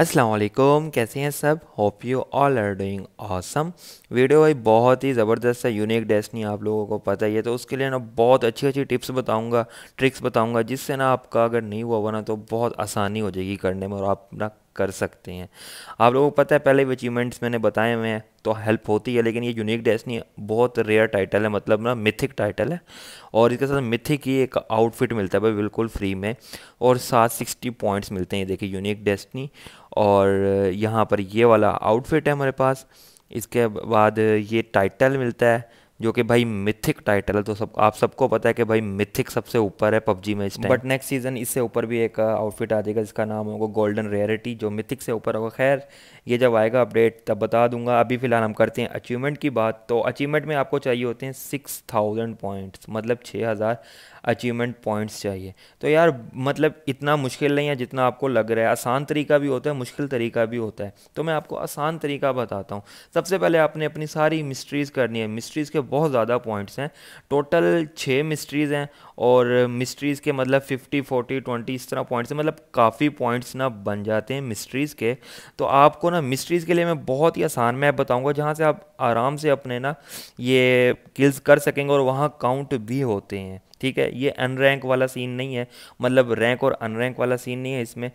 अस्सलाम कैसे हैं सब hope you all are doing awesome video भाई बहुत ही ज़बरदस्त है यूनिक डेस्टनी आप लोगों को पता ही है तो उसके लिए ना बहुत अच्छी अच्छी टिप्स बताऊंगा ट्रिक्स बताऊंगा जिससे ना आपका अगर नहीं हुआ हुआ ना तो बहुत आसानी हो जाएगी करने में और आप ना कर सकते हैं आप लोगों को पता है पहले भी अचीवमेंट्स मैंने बताए हुए हैं तो हेल्प होती है लेकिन ये यूनिक डेस्नी बहुत रेयर टाइटल है मतलब ना मिथिक टाइटल है और इसके साथ मिथिक ही एक आउटफिट मिलता है भाई बिल्कुल फ्री में और सात सिक्सटी पॉइंट्स मिलते हैं देखिए यूनिक डेस्नी और यहाँ पर ये वाला आउटफिट है हमारे पास इसके बाद ये टाइटल मिलता है जो कि भाई मिथिक टाइटल है तो सब आप सबको पता है कि भाई मिथिक सबसे ऊपर है पबजी में इस टाइम बट नेक्स्ट सीजन इससे ऊपर भी एक आउटफिट आ जाएगा जिसका नाम होगा गोल्डन रेयरिटी जो मिथिक से ऊपर होगा खैर ये जब आएगा अपडेट तब बता दूंगा अभी फ़िलहाल हम करते हैं अचीवमेंट की बात तो अचीवमेंट में आपको चाहिए होते हैं सिक्स थाउजेंड पॉइंट्स मतलब छः हज़ार अचीवमेंट पॉइंट्स चाहिए तो यार मतलब इतना मुश्किल नहीं है जितना आपको लग रहा है आसान तरीका भी होता है मुश्किल तरीका भी होता है तो मैं आपको आसान तरीका बताता हूँ सबसे पहले आपने अपनी सारी मिस्ट्रीज़ करनी है मिस्ट्रीज़ के बहुत ज़्यादा पॉइंट्स हैं टोटल छः मिस्ट्रीज़ हैं और मिस्ट्रीज़ के मतलब फिफ्टी फोर्टी ट्वेंटी इस तरह पॉइंट्स मतलब काफ़ी पॉइंट्स ना बन जाते हैं मिस्ट्रीज़ के तो आपको ना ना मिस्ट्रीज़ के लिए मैं बहुत ही आसान मैप बताऊंगा जहां से आप आराम से अपने ना ये किल्स कर सकेंगे और वहां काउंट भी होते हैं ठीक है ये अनरैंक वाला सीन नहीं है मतलब रैंक और अनरैंक वाला सीन नहीं है इसमें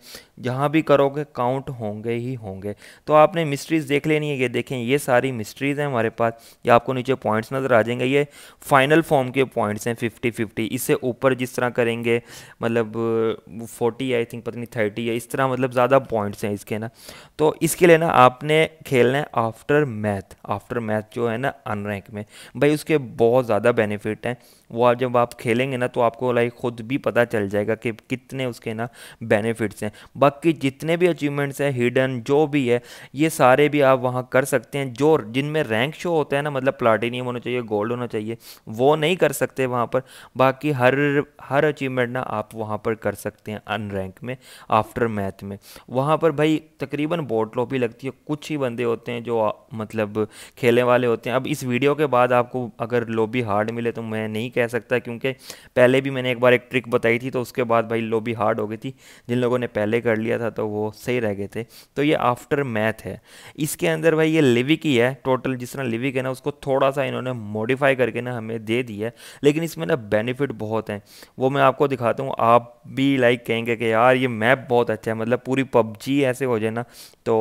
जहाँ भी करोगे काउंट होंगे ही होंगे तो आपने मिस्ट्रीज़ देख लेनी है ये देखें ये सारी मिस्ट्रीज़ हैं हमारे पास ये आपको नीचे पॉइंट्स नज़र आ जाएंगे ये फाइनल फॉर्म के पॉइंट्स हैं फिफ्टी फिफ्टी इससे ऊपर जिस तरह करेंगे मतलब फोर्टी आई थिंक पता नहीं थर्टी है इस तरह मतलब ज़्यादा पॉइंट्स हैं इसके ना तो इसके लिए ना आपने खेलना है आफ्टर मैथ आफ्टर मैथ जो है ना अनरैंक में भाई उसके बहुत ज़्यादा बेनिफिट हैं वो आप जब आप खेलेंगे ना तो आपको लाइक खुद भी पता चल जाएगा कि कितने उसके ना बेनिफिट्स हैं बाकी जितने भी अचीवमेंट्स हैं हिडन जो भी है ये सारे भी आप वहाँ कर सकते हैं जो जिनमें रैंक शो होता है ना मतलब प्लाटिनियम होना चाहिए गोल्ड होना चाहिए वो नहीं कर सकते वहाँ पर बाकी हर हर अचीवमेंट ना आप वहाँ पर कर सकते हैं अन रैंक में आफ्टर मैथ में वहाँ पर भाई तकरीबन बोट लॉपी लगती है कुछ ही बंदे होते हैं जो मतलब खेलने वाले होते हैं अब इस वीडियो के बाद आपको अगर लॉबी हार्ड मिले तो मैं नहीं कह कह सकता है क्योंकि पहले भी मैंने एक बार एक ट्रिक बताई थी तो उसके बाद भाई लॉबी हार्ड हो गई थी जिन लोगों ने पहले कर लिया था तो वो सही रह गए थे तो ये आफ्टर मैथ है इसके अंदर भाई ये लिविक ही है टोटल जिस तरह लिविक है ना उसको थोड़ा सा इन्होंने मॉडिफाई करके ना हमें दे दिया है लेकिन इसमें ना बेनिफिट बहुत हैं वो मैं आपको दिखाता हूँ आप भी लाइक कहेंगे कि यार ये मैप बहुत अच्छा है मतलब पूरी पबजी ऐसे हो जाए ना तो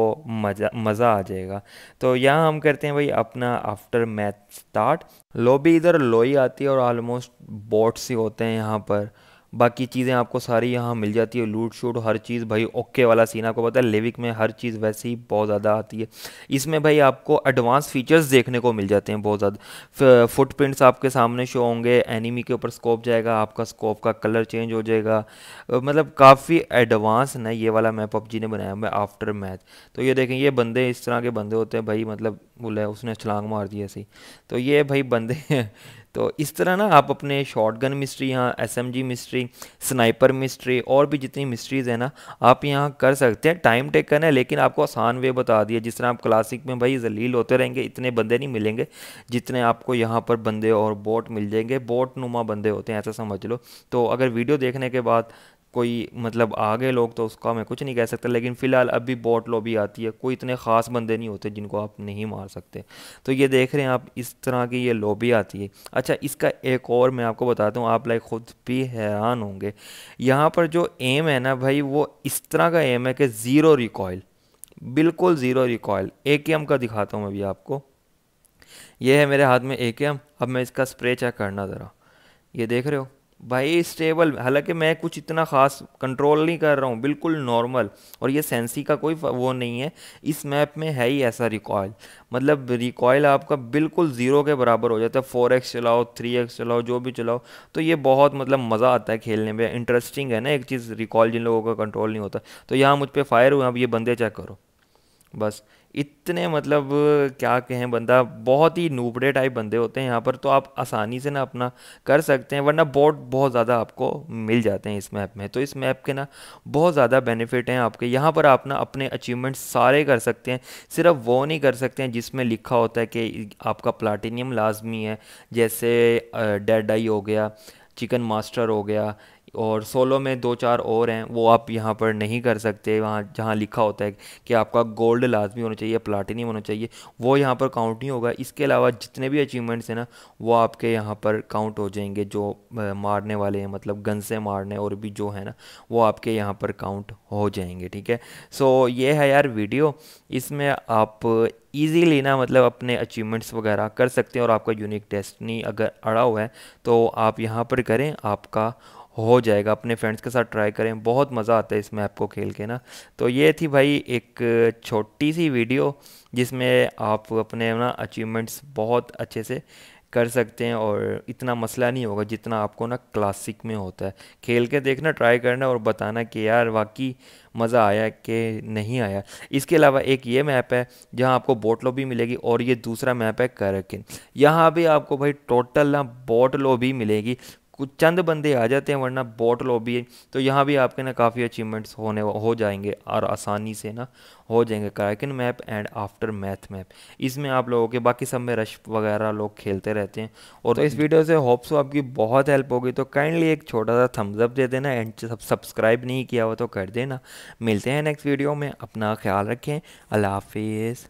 मज़ा मज़ा आ जाएगा तो यहाँ हम करते हैं भाई अपना आफ्टर मैथ स्टार्ट लोबी इधर लोई आती है और आलमोस्ट ऑलमोस्ट बॉट्स ही होते हैं यहाँ पर बाकी चीज़ें आपको सारी यहाँ मिल जाती है लूट शूट हर चीज़ भाई ओके वाला सीन आपको पता है लिविक में हर चीज़ वैसे ही बहुत ज़्यादा आती है इसमें भाई आपको एडवांस फीचर्स देखने को मिल जाते हैं बहुत ज़्यादा फुटप्रिंट्स आपके सामने शो होंगे एनिमी के ऊपर स्कोप जाएगा आपका स्कोप का कलर चेंज हो जाएगा मतलब काफ़ी एडवांस ना ये वाला मैप पबजी ने बनाया मैं आफ्टर मैच तो ये देखें ये बंदे इस तरह के बंदे होते हैं भाई मतलब बोले उसने छलांग मार दी ऐसी तो ये भाई बंदे तो इस तरह ना आप अपने शॉर्ट गन मिस्ट्री यहाँ S M G mystery sniper mystery और भी जितनी मिस्ट्रीज़ हैं ना आप यहाँ कर सकते हैं टाइम टेक करना है लेकिन आपको आसान वे बता दिया जिस तरह आप क्लासिक में भाई जलील होते रहेंगे इतने बंदे नहीं मिलेंगे जितने आपको यहाँ पर बंदे और बोट मिल जाएंगे बोट नुमा बंदे होते हैं ऐसा समझ लो तो अगर वीडियो देखने के बाद कोई मतलब आ गए लोग तो उसका मैं कुछ नहीं कह सकता लेकिन फ़िलहाल अभी बोट बॉट भी आती है कोई इतने ख़ास बंदे नहीं होते जिनको आप नहीं मार सकते तो ये देख रहे हैं आप इस तरह की ये लॉबी आती है अच्छा इसका एक और मैं आपको बताता हूँ आप लाइक ख़ुद भी हैरान होंगे यहाँ पर जो एम है ना भाई वो इस तरह का एम है कि ज़ीरो रिकॉयल बिल्कुल zero recoil A K M का दिखाता हूँ अभी आपको ये है मेरे हाथ में ए के एम अब मैं इसका स्प्रे चेक करना ज़रा ये देख रहे हो भाई स्टेबल हालांकि मैं कुछ इतना ख़ास कंट्रोल नहीं कर रहा हूँ बिल्कुल नॉर्मल और ये सेंसी का कोई वो नहीं है इस मैप में है ही ऐसा रिकॉयल मतलब रिकॉयल आपका बिल्कुल ज़ीरो के बराबर हो जाता है फोर एक्स चलाओ थ्री एक्स चलाओ जो भी चलाओ तो ये बहुत मतलब मज़ा आता है खेलने में इंटरेस्टिंग है ना एक चीज़ रिकॉल जिन लोगों का कंट्रोल नहीं होता तो यहाँ मुझ पर फायर हुए अब ये बंदे चेक करो बस इतने मतलब क्या कहें बंदा बहुत ही नूबड़े टाइप बंदे होते हैं यहाँ पर तो आप आसानी से ना अपना कर सकते हैं वरना बोर्ड बहुत ज़्यादा आपको मिल जाते हैं इस मैप में तो इस मैप के ना बहुत ज़्यादा बेनिफिट हैं आपके यहाँ पर आप ना अपने अचीवमेंट्स सारे कर सकते हैं सिर्फ वो नहीं कर सकते हैं जिसमें लिखा होता है कि आपका प्लाटीनियम लाजमी है जैसे डेड आई हो गया चिकन मास्टर हो गया और सोलो में दो चार और हैं वो आप यहाँ पर नहीं कर सकते वहाँ जहाँ लिखा होता है कि आपका गोल्ड लाजमी होना चाहिए प्लाटिनियम होना चाहिए वो यहाँ पर काउंट नहीं होगा इसके अलावा जितने भी अचीवमेंट्स हैं ना वो आपके यहाँ पर काउंट हो जाएंगे जो मारने वाले हैं मतलब गन से मारने और भी जो है ना वो आपके यहाँ पर काउंट हो जाएंगे ठीक है सो so, ये है यार वीडियो इसमें आप ईजीली ना मतलब अपने अचीवमेंट्स वगैरह कर सकते हैं और आपका यूनिक नहीं अगर अड़ा हुआ है तो आप यहाँ पर करें आपका हो जाएगा अपने फ्रेंड्स के साथ ट्राई करें बहुत मज़ा आता है इस मैप को खेल के ना तो ये थी भाई एक छोटी सी वीडियो जिसमें आप अपने ना अचीवमेंट्स बहुत अच्छे से कर सकते हैं और इतना मसला नहीं होगा जितना आपको ना क्लासिक में होता है खेल के देखना ट्राई करना और बताना कि यार वाकई मज़ा आया कि नहीं आया इसके अलावा एक ये मैप है जहाँ आपको बोट भी मिलेगी और ये दूसरा मैप है करकिन यहाँ भी आपको भाई टोटल ना बोट भी मिलेगी कुछ चंद बंदे आ जाते हैं वरना बॉट लॉबी है तो यहाँ भी आपके ना काफ़ी अचीवमेंट्स होने हो जाएंगे और आसानी से ना हो जाएंगे Kraken map and Aftermath map इसमें आप लोगों के बाकी सब में रश वगैरह लोग खेलते रहते हैं और तो इस वीडियो से होप्स हो तो आपकी बहुत हेल्प होगी तो काइंडली एक छोटा सा थम्सअप दे देना एंड सब्सक्राइब सब्सक्राइब नहीं किया हुआ तो कर देना मिलते हैं नेक्स्ट वीडियो में अपना ख्याल रखें अल्लाह हाफिज़